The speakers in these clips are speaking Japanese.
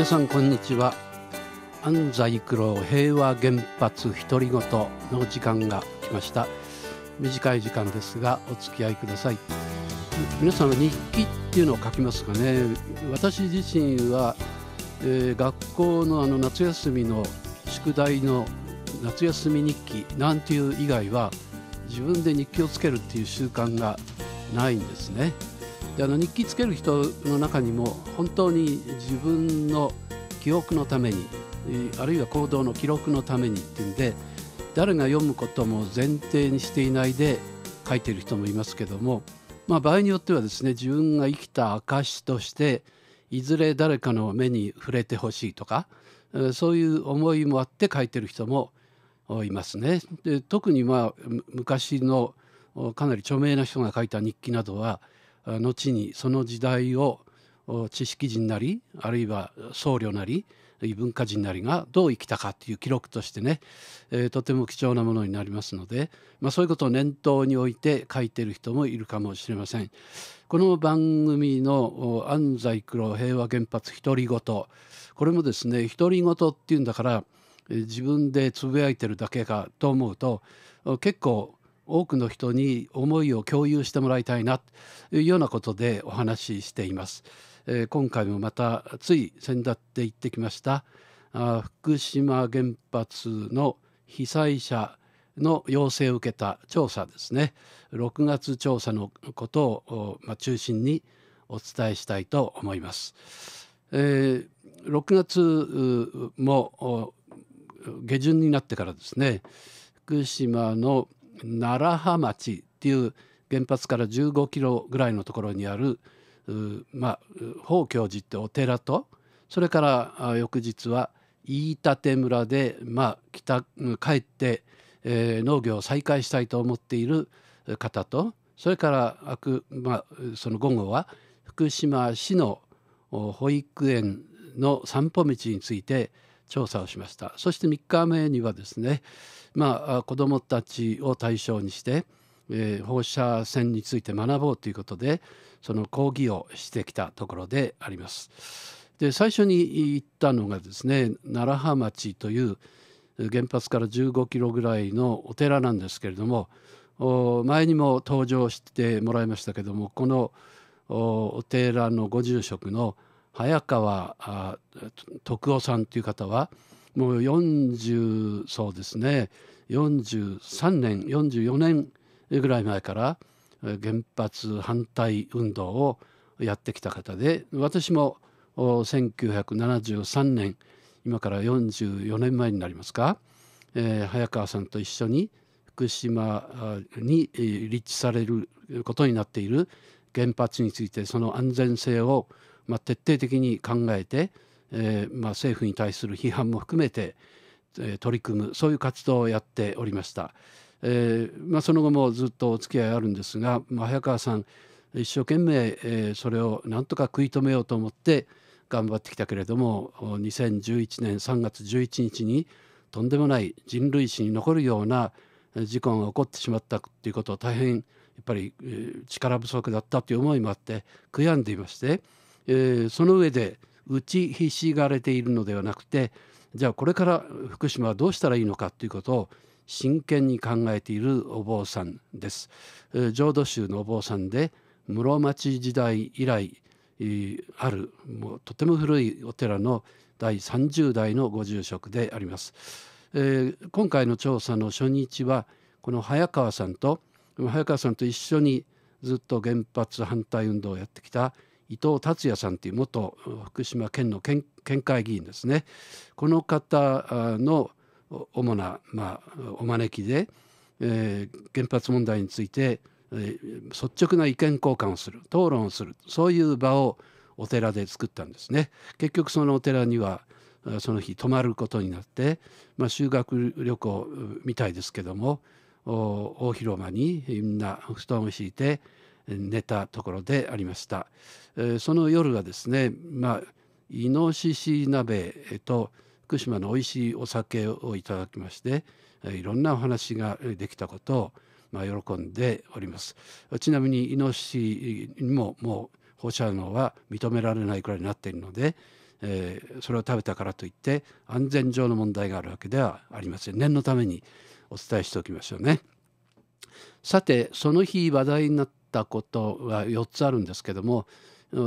皆さんこんにちは安西九郎平和原発独り言の時間が来ました短い時間ですがお付き合いください皆さんは日記っていうのを書きますかね私自身は、えー、学校のあの夏休みの宿題の夏休み日記なんていう以外は自分で日記をつけるっていう習慣がないんですねであの日記つける人の中にも本当に自分の記憶のためにあるいは行動の記録のためにっていうんで誰が読むことも前提にしていないで書いてる人もいますけども、まあ、場合によってはですね自分が生きた証としていずれ誰かの目に触れてほしいとかそういう思いもあって書いてる人もいますね。で特にまあ昔のかなり著名な人が書いた日記などは後にその時代を知識人なりあるいは僧侶なり文化人なりがどう生きたかという記録としてね、えー、とても貴重なものになりますので、まあ、そういうことを念頭に置いて書いてる人もいるかもしれません。この番組の安西黒平和原発独り言これもですね独り言っていうんだから自分でつぶやいてるだけかと思うと結構多くの人に思いを共有してもらいたいなというようなことでお話ししています。えー、今回もまたつい先だって行ってきましたあ福島原発の被災者の要請を受けた調査ですね6月調査のことを、まあ、中心にお伝えしたいと思います。えー、6月も下旬になってからですね福島の楢葉町っていう原発から15キロぐらいのところにあるまあ法教寺ってお寺とそれから翌日は飯舘村で、まあ、北帰って、えー、農業を再開したいと思っている方とそれからあく、まあ、その午後は福島市の保育園の散歩道について調査をしましたそして3日目にはですね、まあ、子どもたちを対象にして、えー、放射線について学ぼうということでその講義をしてきたところであります。で最初に行ったのがですね楢葉町という原発から15キロぐらいのお寺なんですけれども前にも登場してもらいましたけどもこのお寺のご住職の早川徳夫さんという方はもう40そうですね43年44年ぐらい前から原発反対運動をやってきた方で私も1973年今から44年前になりますか、えー、早川さんと一緒に福島に立地されることになっている原発についてその安全性をまあ、徹底的に考えて、えー、まあ、政府に対する批判も含めて、えー、取り組むそういう活動をやっておりました、えー、まあ、その後もずっとお付き合いあるんですが、まあ、早川さん一生懸命、えそれをなんとか食い止めようと思って頑張ってきたけれども2011年3月11日にとんでもない人類史に残るような事故が起こってしまったということを大変やっぱり力不足だったという思いもあって悔やんでいまして。えー、その上で打ちひしがれているのではなくてじゃあこれから福島はどうしたらいいのかということを真剣に考えているお坊さんです。えー、浄土宗のお坊さんで室町時代以来、えー、あるもうとても古いお寺の第30代のご住職であります。えー、今回の調査の初日はこの早川さんと早川さんと一緒にずっと原発反対運動をやってきた伊藤達也さんっていう元福島県の県会議員ですねこの方の主な、まあ、お招きで、えー、原発問題について、えー、率直な意見交換をする討論をするそういう場をお寺で作ったんですね。結局そのお寺にはその日泊まることになって、まあ、修学旅行みたいですけども大広間にみんな布団を敷いて寝たところでありました、えー、その夜はですねまあイノシシ鍋と福島の美味しいお酒をいただきましていろんなお話ができたことをまあ喜んでおりますちなみにイノシシにももう放射能は認められないくらいになっているので、えー、それを食べたからといって安全上の問題があるわけではありません念のためにお伝えしておきましょうねさてその日話題になっったことは4つあるんですけども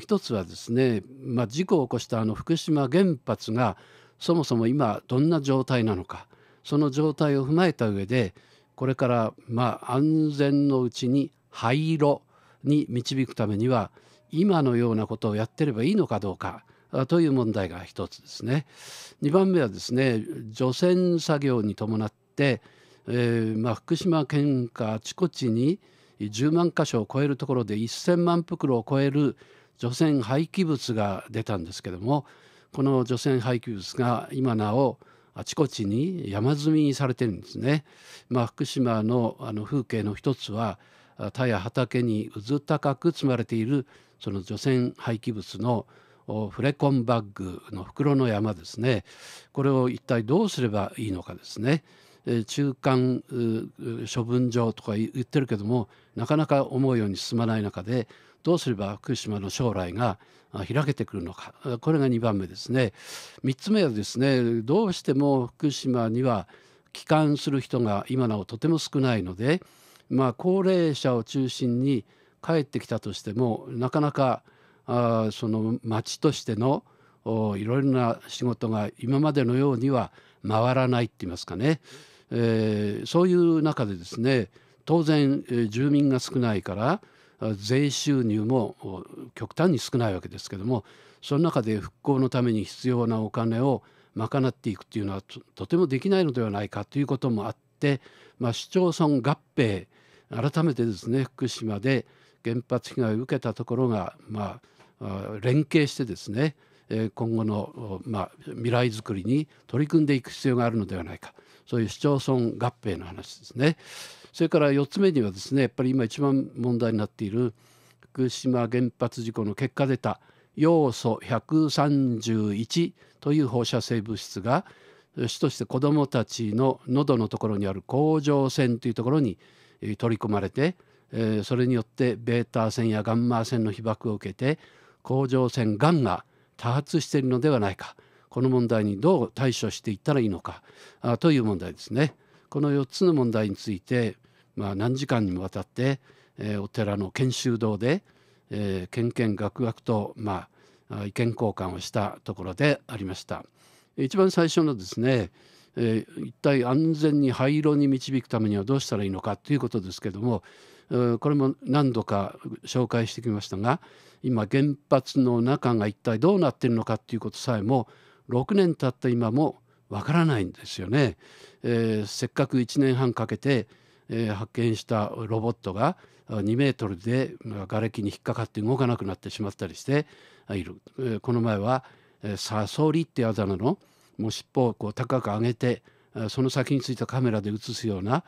一つはですね、まあ、事故を起こしたあの福島原発がそもそも今どんな状態なのかその状態を踏まえた上でこれからまあ安全のうちに廃炉に導くためには今のようなことをやってればいいのかどうかという問題が一つですね。2番目はですね除染作業に伴って、えー、まあ福島県下あちこちに10万箇所を超えるところで1,000万袋を超える除染廃棄物が出たんですけどもこの除染廃棄物が今なおあちこちに山積みにされてるんですね。まあ、福島のあの風景の一つは田や畑にうず高く積まれているその除染廃棄物のフレコンバッグの袋の山ですねこれを一体どうすればいいのかですね。中間処分場とか言ってるけどもなかなか思うように進まない中でどうすれば福島の将来が開けてくるのかこれが2番目ですね3つ目はですねどうしても福島には帰還する人が今なおとても少ないので、まあ、高齢者を中心に帰ってきたとしてもなかなかあその町としてのいろいろな仕事が今までのようには回らないって言いますかねえー、そういう中でですね当然、えー、住民が少ないから税収入も極端に少ないわけですけどもその中で復興のために必要なお金を賄っていくというのはとてもできないのではないかということもあって、まあ、市町村合併改めてですね福島で原発被害を受けたところが、まあ、連携してですねえ今後の、まあ、未来づくりに取り組んでいく必要があるのではないかそういう市町村合併の話ですね。それから4つ目にはですねやっぱり今一番問題になっている福島原発事故の結果出た要素131という放射性物質が主として子どもたちの喉のところにある甲状腺というところに取り込まれてそれによってベータ線やガンマ線の被曝を受けて甲状腺がんが多発しているのではないかこの問題にどう対処していったらいいのかあという問題ですね。この4つの問題について、まあ、何時間にもわたって、えー、お寺の研修堂で、えー、けんけんがくがくと、まあ、意見交換をしたところでありました。一番最初のですね、えー、一体安全に廃炉に導くためにはどうしたらいいのかということですけどもこれも何度か紹介してきましたが今原発の中が一体どうなってるのかっていうことさえも6年経った今もわからないんですよね、えー、せっかく1年半かけて、えー、発見したロボットが2メートルで瓦礫に引っかかって動かなくなってしまったりしている、えー、この前は、えー、サソリってあだ名のもう尻尾をこう高く上げてその先についたカメラで映すような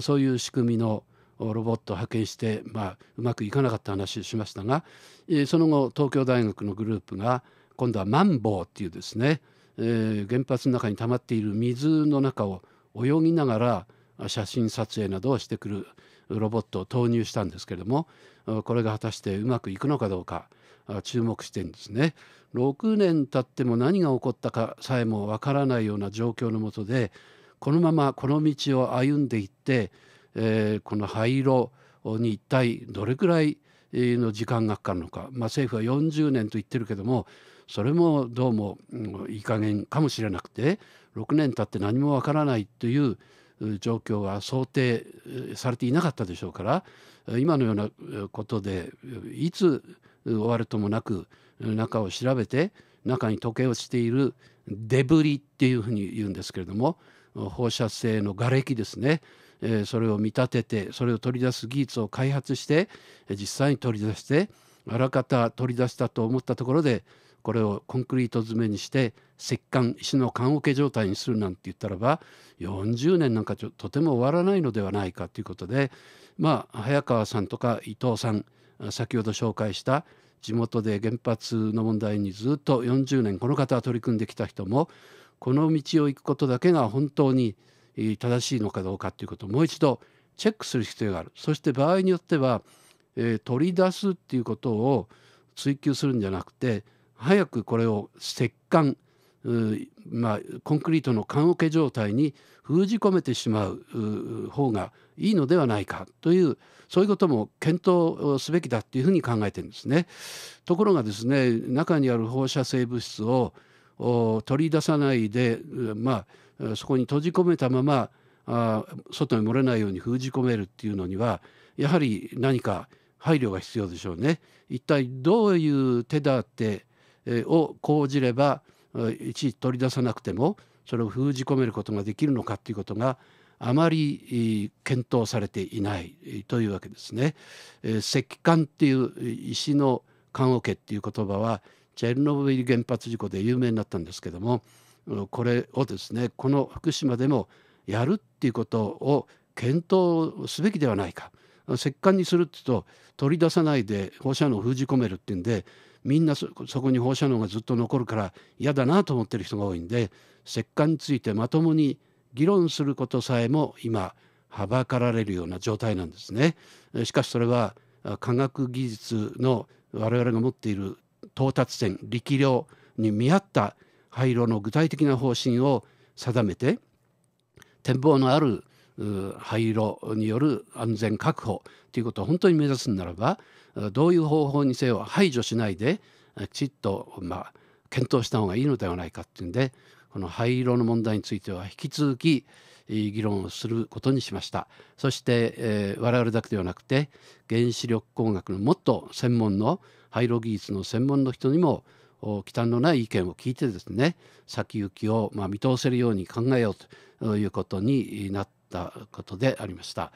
そういう仕組みのロボットを派遣して、まあ、うまくいかなかった話をしましたが、その後東京大学のグループが今度はマンボウっていうですね、えー、原発の中に溜まっている水の中を泳ぎながら写真撮影などをしてくるロボットを投入したんですけれどもこれが果たしてうまくいくのかどうか注目してんですね。6年経っても何が起こったかさえもわからないような状況のもとでこのままこの道を歩んでいってえー、この廃炉に一体どれくらいの時間がかかるのか、まあ、政府は40年と言ってるけどもそれもどうも、いい加減かもしれなくて6年経って何もわからないという状況は想定されていなかったでしょうから今のようなことでいつ終わるともなく中を調べて中に溶け落ちているデブリっていうふうに言うんですけれども放射性のがれきですねそれを見立ててそれを取り出す技術を開発して実際に取り出してあらかた取り出したと思ったところでこれをコンクリート詰めにして石棺石の棺桶状態にするなんて言ったらば40年なんかとても終わらないのではないかということでまあ早川さんとか伊藤さん先ほど紹介した地元で原発の問題にずっと40年この方は取り組んできた人もこの道を行くことだけが本当に正しいのかどうかということをもう一度チェックする必要があるそして場合によっては、えー、取り出すっていうことを追求するんじゃなくて早くこれを石棺まあ、コンクリートの棺桶状態に封じ込めてしまう方がいいのではないかというそういうことも検討すべきだっていうふうに考えてるんですね。ところがですね中にある放射性物質を取り出さないで、まあ、そこに閉じ込めたままあ外に漏れないように封じ込めるっていうのにはやはり何か配慮が必要でしょうね。一体どういう手立てを講じればいちいち取り出さなくてもそれを封じ込めることができるのかということがあまり検討されていないというわけですね。石棺っていう石の棺桶っていう言葉はチェルノブイリ原発事故で有名になったんですけどもこれをですねこの福島でもやるっていうことを検討すべきではないか石棺にするって言うと取り出さないで放射能を封じ込めるっていうんでみんなそこに放射能がずっと残るから嫌だなと思ってる人が多いんで石棺についてまともに議論することさえも今はばかられるような状態なんですね。しかしそれは科学技術の我々が持っている到達点力量に見合った廃炉の具体的な方針を定めて展望のある廃炉による安全確保ということを本当に目指すならばどういう方法にせよ排除しないできちっと、まあ、検討した方がいいのではないかっていうんでこの廃炉の問題については引き続き議論をすることにしましたそして、えー、我々だけではなくて原子力工学のもっと専門の廃炉技術の専門の人にも忌憚のない意見を聞いてですね先行きをま見通せるように考えようということになったことでありました、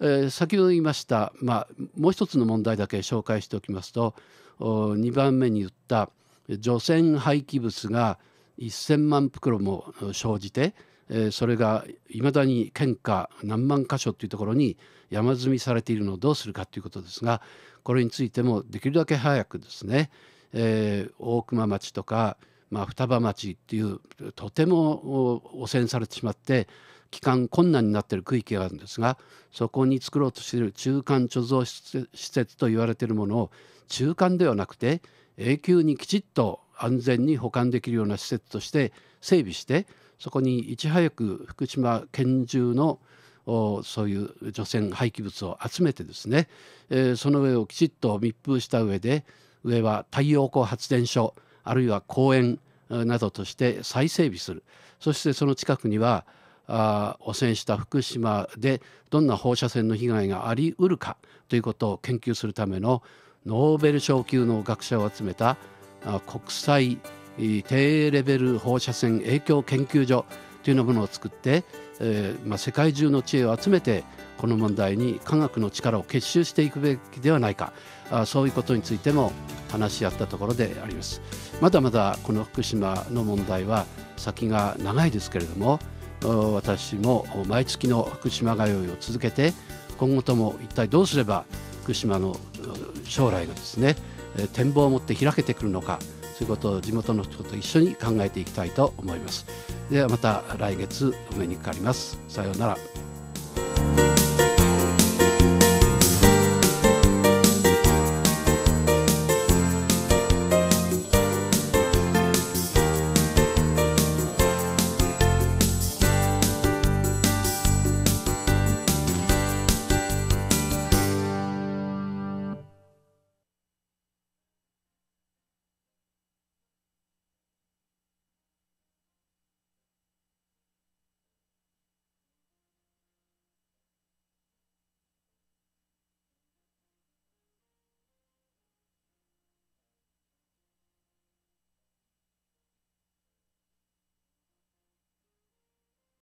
えー、先ほど言いました、まあ、もう一つの問題だけ紹介しておきますと2番目に言った除染廃棄物が1,000万袋も生じてえそれがいまだに県下何万箇所というところに山積みされているのをどうするかということですがこれについてもできるだけ早くですね、えー、大熊町とか、まあ、双葉町っていうとても汚染されてしまって帰還困難になっている区域があるんですがそこに作ろうとしている中間貯蔵施設と言われているものを中間ではなくて永久にきちっと安全に保管できるような施設として整備してそこにいち早く福島県中のそういう除染廃棄物を集めてですね、えー、その上をきちっと密封した上で上は太陽光発電所あるいは公園などとして再整備するそしてその近くにはあ汚染した福島でどんな放射線の被害がありうるかということを研究するためのノーベル賞級の学者を集めた国際低レベル放射線影響研究所というのものを作って、えーまあ、世界中の知恵を集めてこの問題に科学の力を結集していくべきではないかあそういうことについても話し合ったところでありますまだまだこの福島の問題は先が長いですけれども私も毎月の福島通いを続けて今後とも一体どうすれば福島の将来がですね展望を持って開けてくるのかそういうことを地元の人と一緒に考えていきたいと思いますではまた来月お目にかかりますさようなら